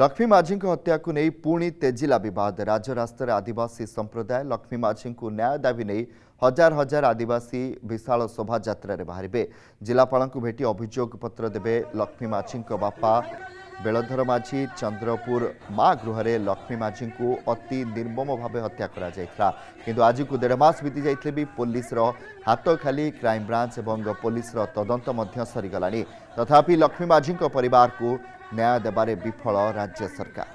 ଲକ୍ଷ୍ମୀ ମାଝୀଙ୍କ ହତ୍ୟାକୁ ନେଇ ପୁଣି ତେଜିଲା ବିବାଦ ରାଜ୍ୟ ରାସ୍ତାରେ ଆଦିବାସୀ ସମ୍ପ୍ରଦାୟ ଲକ୍ଷ୍ମୀ ମାଝୀଙ୍କୁ ନ୍ୟାୟ ଦାବି ନେଇ ହଜାର ହଜାର ଆଦିବାସୀ ବିଶାଳ ଶୋଭାଯାତ୍ରାରେ ବାହାରିବେ ଜିଲ୍ଲାପାଳଙ୍କୁ ଭେଟି ଅଭିଯୋଗ ପତ୍ର ଦେବେ ଲକ୍ଷ୍ମୀ ମାଝୀଙ୍କ ବାପା ବେଳଧର ମାଝୀ ଚନ୍ଦ୍ରପୁର ମା ଗୃହରେ ଲକ୍ଷ୍ମୀ ମାଝୀଙ୍କୁ ଅତି ନିର୍ମମ ଭାବେ ହତ୍ୟା କରାଯାଇଥିଲା କିନ୍ତୁ ଆଜିକୁ ଦେଢ଼ ମାସ ବିତି ଯାଇଥିଲେ ବି ପୋଲିସର ହାତ ଖାଲି କ୍ରାଇମବ୍ରାଞ୍ଚ ଏବଂ ପୋଲିସର ତଦନ୍ତ ମଧ୍ୟ ସରିଗଲାଣି ତଥାପି ଲକ୍ଷ୍ମୀ ମାଝୀଙ୍କ ପରିବାରକୁ न्याय देवे विफल राज्य सरकार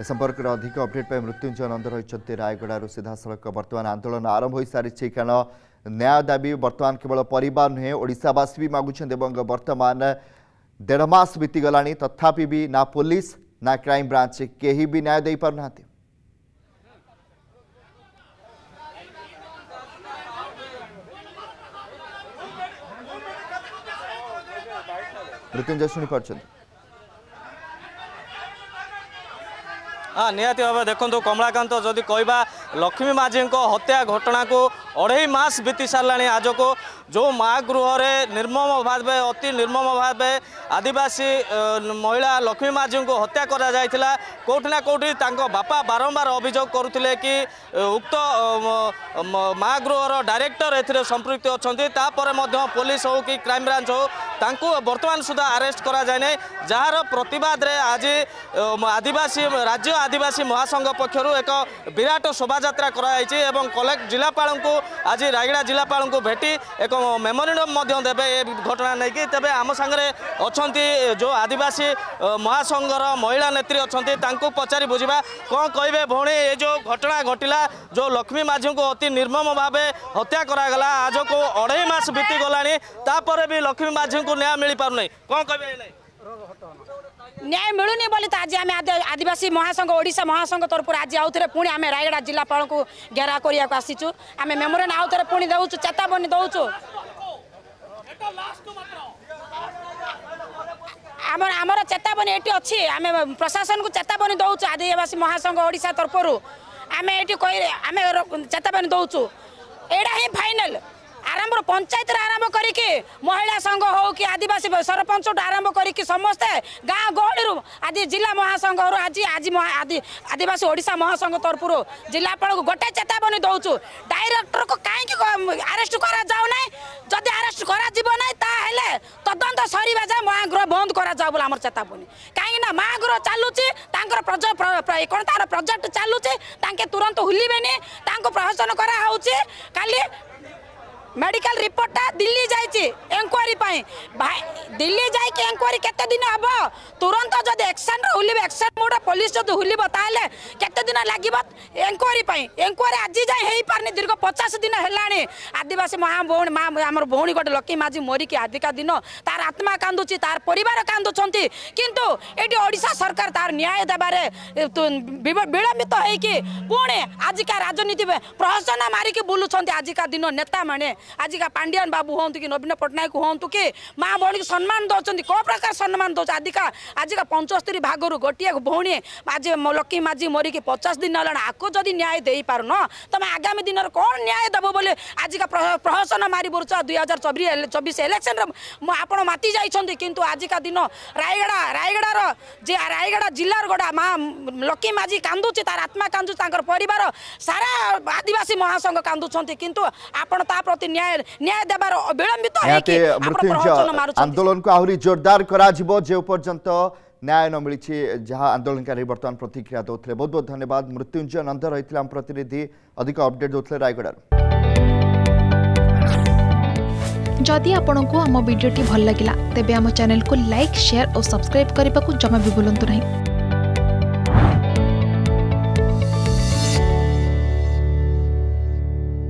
ए संपर्क में अधिक अपडेट पर मृत्युंजय नंद रही रायगढ़ सीधासख वर्तमान आंदोलन आरंभ हो सारी कारण न्याय दाबी वर्तमान केवल पर नुहेसी भी मगुच बर्तमान देढ़ मस बीतीगला तथापि भी ना पुलिस ना क्राइम ब्रांच कहीं भी न्याय दे पार पार्ना ମୃତ୍ୟୁଞ୍ଜୟ ଶୁଣିପାରୁଛନ୍ତି ହଁ ନିହାତି ଭାବେ ଦେଖନ୍ତୁ କମଳାକାନ୍ତ ଯଦି କହିବା ଲକ୍ଷ୍ମୀ ମାଝୀଙ୍କ ହତ୍ୟା ଘଟଣାକୁ ଅଢ଼େଇ ମାସ ବିତି ସାରିଲାଣି ଆଜକୁ ଯେଉଁ ମା ଗୃହରେ ନିର୍ମମ ଭାବେ ଅତି ନିର୍ମମ ଭାବେ ଆଦିବାସୀ ମହିଳା ଲକ୍ଷ୍ମୀ ମାଝୀଙ୍କୁ ହତ୍ୟା କରାଯାଇଥିଲା କେଉଁଠି ନା କେଉଁଠି ତାଙ୍କ ବାପା ବାରମ୍ବାର ଅଭିଯୋଗ କରୁଥିଲେ କି ଉକ୍ତ ମା ଗୃହର ଡାଇରେକ୍ଟର ଏଥିରେ ସମ୍ପୃକ୍ତି ଅଛନ୍ତି ତାପରେ ମଧ୍ୟ ପୋଲିସ ହଉ କି କ୍ରାଇମବ୍ରାଞ୍ଚ ହଉ ତାଙ୍କୁ ବର୍ତ୍ତମାନ ସୁଦ୍ଧା ଆରେଷ୍ଟ କରାଯାଇ ନାହିଁ ଯାହାର ପ୍ରତିବାଦରେ ଆଜି ଆଦିବାସୀ ରାଜ୍ୟ ଆଦିବାସୀ ମହାସଂଘ ପକ୍ଷରୁ ଏକ ବିରାଟ ଶୋଭାଯାତ୍ରା କରାଯାଇଛି ଏବଂ କଲେକ୍ଟ ଜିଲ୍ଲାପାଳଙ୍କୁ ଆଜି ରାୟଗଡ଼ା ଜିଲ୍ଲାପାଳଙ୍କୁ ଭେଟି ଏକ ମେମୋରିୟମ୍ ମଧ୍ୟ ଦେବେ ଏ ଘଟଣା ନେଇକି ତେବେ ଆମ ସାଙ୍ଗରେ ଅଛନ୍ତି ଯେଉଁ ଆଦିବାସୀ ମହାସଂଘର ମହିଳା ନେତ୍ରୀ ଅଛନ୍ତି ତାଙ୍କୁ ପଚାରି ବୁଝିବା କ'ଣ କହିବେ ଭଉଣୀ ଏ ଯେଉଁ ଘଟଣା ଘଟିଲା ଯେଉଁ ଲକ୍ଷ୍ମୀ ମାଝୀଙ୍କୁ ଅତି ନିର୍ମମ ଭାବେ ହତ୍ୟା କରାଗଲା ଆଜକୁ ଅଢ଼େଇ ମାସ ବିତିଗଲାଣି ତାପରେ ବି ଲକ୍ଷ୍ମୀ ମାଝୀଙ୍କୁ ଆମକୁ ନ୍ୟାୟ ମିଳିପାରୁନାହିଁ କ'ଣ କହିବେ ନ୍ୟାୟ ମିଳୁନି ବୋଲି ତ ଆଜି ଆମେ ଆଦିବାସୀ ମହାସଂଘ ଓଡ଼ିଶା ମହାସଂଘ ତରଫରୁ ଆଜି ଆଉଥରେ ପୁଣି ଆମେ ରାୟଗଡ଼ା ଜିଲ୍ଲାପାଳଙ୍କୁ ଘେରା କରିବାକୁ ଆସିଛୁ ଆମେ ମେମୋରାଣ୍ଡ ଆଉଥରେ ପୁଣି ଦେଉଛୁ ଚେତାବନୀ ଦେଉଛୁ ଆମର ଆମର ଚେତାବନୀ ଏଠି ଅଛି ଆମେ ପ୍ରଶାସନକୁ ଚେତାବନୀ ଦେଉଛୁ ଆଦିବାସୀ ମହାସଂଘ ଓଡ଼ିଶା ତରଫରୁ ଆମେ ଏଠି କହି ଆମେ ଚେତାବନୀ ଦେଉଛୁ ଏଇଟା ହିଁ ଫାଇନାଲ ଆରମ୍ଭରୁ ପଞ୍ଚାୟତରେ ଆରମ୍ଭ महिला संघ हौ कि आदिवासी सरपञ्चे गाँ गहलि आज आदिवासी ओडा महासङ्घ तरफु जिल्लापाल गटे चेतावनी दोर कारेस्ट गराऊ नै जिम्मे आरेस्ट गरिब तदन सर महागृह बन्द गराऊेतावनी काहीँक न महागृह चलु तार प्रोजेक्ट चाहिँ तुरन्त हुलि प्रहसन गरा মেডিকাল রিপোর্টটা দিল্লি যাইছি এনকোয়ারি পাই ভাই দিল্লি যাইকি এনকোয়ারি কেতে দিন হব তুরন্ত যদি একশন হুলিব একশন মোড পুলিশ যদি হুলিব তাহলে কেতে দিন লাগিব এনকোয়ারি পাই এনকোয়ারি আজি যাই হই পারনি দীর্ঘ 50 দিন হেলানি আদিবাসী মহা ভৌণী মা আমার ভৌণী গোটে লক্ষ্মী মাঝি মরিকি আদিকা দিন তার আত্মা কান্দুছি তার পরিবার কান্দুছন্তি কিন্তু এটি ওড়িশা সরকার তার ন্যায় দেবারে বিলম্বিত হইকি পুনে আজিকা রাজনীতি প্রহসনা মারিকি বুলুছন্তি আজিকা দিন নেতা মানে আজিকা পাণ্ডিয়ান বাবু হুম কি নবীন পট্টনাক হুম কি মা ভী সম্মান দৌঁচ কোণ প্রকার সম্মান দৌঁচ আজিকা আজিকা পঞ্চস্তরি ভাগর গোটিয়ে ভৌণী আজি লক্ষ্মী মাঝি মরিকি পচাশ দিন হল আকু যদি ন্যায় দেইপার ন তুমি আগামী দিনের কোণ ন্যায় দেব বলে আজিকা প্রহসন মারি বলছ দুই হাজার চবিশ ইলেকশন আপনার মাতি যাই কিন্তু আজিকা দিন রায়গড়া রায়গড়ার যে রায়গড়া জেলার গোটা মা লক্ষ্মী মাঝি কান্দুছি তার আত্মা কান্দুছি তাঁর পরিবার সারা আদিবাসী মহাসংঘ কান্দুছেন কিন্তু আপনার তা প্রতি आंदोलन को आहुरी जोरदार करा जीव जे पर्यंत न्याय न मिली जहाँ आंदोलनकारी बर्तमान प्रतिक्रिया दौले बहुत बहुत धन्यवाद मृत्युंजय नंद रही आम प्रतिनिधि अधिक अपडेट दौले रायगढ़ जदि आपंक आम भिडी भल लगा तेब चेल को लाइक सेयार और सब्सक्राइब करने को जमा भी भूलु ना